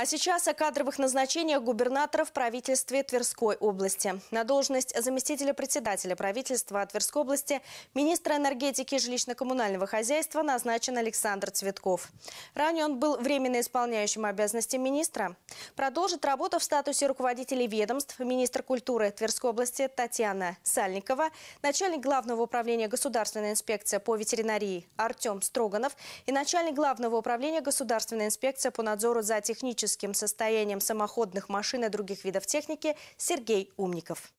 А сейчас о кадровых назначениях губернатора в правительстве Тверской области. На должность заместителя председателя правительства Тверской области министра энергетики и жилищно-коммунального хозяйства назначен Александр Цветков. Ранее он был временно исполняющим обязанности министра. Продолжит работу в статусе руководителей ведомств министр культуры Тверской области Татьяна Сальникова, начальник Главного управления Государственной инспекции по ветеринарии Артем Строганов и начальник Главного управления Государственной инспекции по надзору за техническим техническим состоянием самоходных машин и других видов техники Сергей Умников.